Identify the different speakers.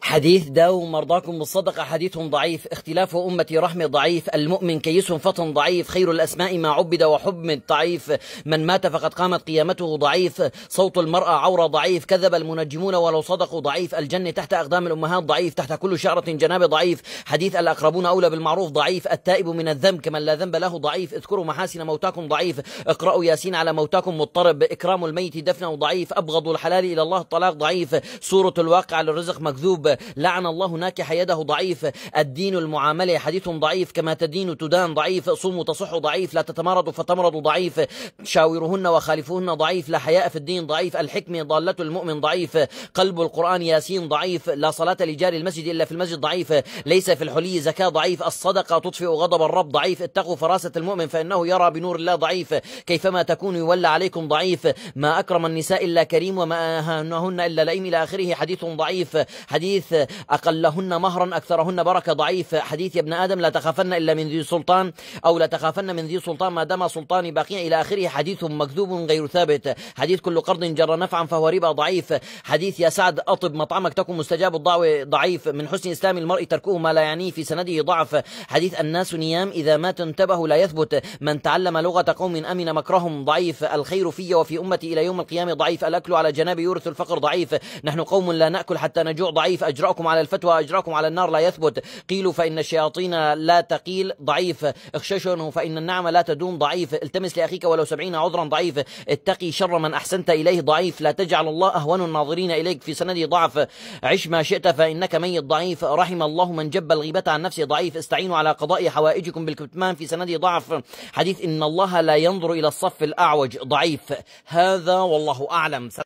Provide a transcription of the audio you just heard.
Speaker 1: حديث داو مرضاكم بالصدقة حديث ضعيف اختلاف أمتي رحمة ضعيف المؤمن كيس فطن ضعيف خير الأسماء ما عبد وحب ضعيف من مات فقد قامت قيامته ضعيف صوت المرأة عورة ضعيف كذب المنجمون ولو صدقوا ضعيف الجنة تحت أقدام الأمهات ضعيف تحت كل شعرة جناب ضعيف حديث الأقربون أولى بالمعروف ضعيف التائب من الذنب كمن لا ذنب له ضعيف اذكروا محاسن موتاكم ضعيف اقرأوا ياسين على موتاكم مضطرب إكرام الميت دفنه ضعيف أبغض الحلال إلى الله الطلاق ضعيف سورة الواقع للرزق مكذوب لعن الله ناكح يده ضعيف الدين المعاملة حديث ضعيف كما تدين تدان ضعيف صوم تصح ضعيف لا تتمرض فتمرض ضعيف شاورهن وخالفهن ضعيف لا حياء في الدين ضعيف الحكمة ضالة المؤمن ضعيف قلب القرآن ياسين ضعيف لا صلاة لجار المسجد إلا في المسجد ضعيف ليس في الحلي زكاة ضعيف الصدقة تطفئ غضب الرب ضعيف اتقوا فراسة المؤمن فإنه يرى بنور الله ضعيف كيفما تكون يولى عليكم ضعيف ما أكرم النساء إلا كريم وما أهانهن إلا لئيم إلى آخره حديث ضعيف حديث حديث أقلهن مهرا أكثرهن بركة ضعيف حديث يا ابن آدم لا تخافن إلا من ذي سلطان أو لا تخافن من ذي سلطان ما دام سلطاني باقيا إلى آخره حديث مكذوب غير ثابت حديث كل قرض جر نفعا فهو ربا ضعيف حديث يا سعد أطب مطعمك تكن مستجاب الدعوة ضعيف من حسن إسلام المرء تركه ما لا يعنيه في سنده ضعف حديث الناس نيام إذا ما انتبهوا لا يثبت من تعلم لغة قوم أمن مكرهم ضعيف الخير في وفي أمتي إلى يوم القيامة ضعيف الأكل على جناب يورث الفقر ضعيف نحن قوم لا نأكل حتى نجوع ضعيف أجرأكم على الفتوى أجرأكم على النار لا يثبت قيلوا فإن الشياطين لا تقيل ضعيف اخششه فإن النعمة لا تدوم ضعيف التمس لأخيك ولو سبعين عذرا ضعيف اتقي شر من أحسنت إليه ضعيف لا تجعل الله أهون الناظرين إليك في سندي ضعف عش ما شئت فإنك ميت ضعيف رحم الله من جب الغيبة عن نفسه ضعيف استعينوا على قضاء حوائجكم بالكتمان في سندي ضعف حديث إن الله لا ينظر إلى الصف الأعوج ضعيف هذا والله أعلم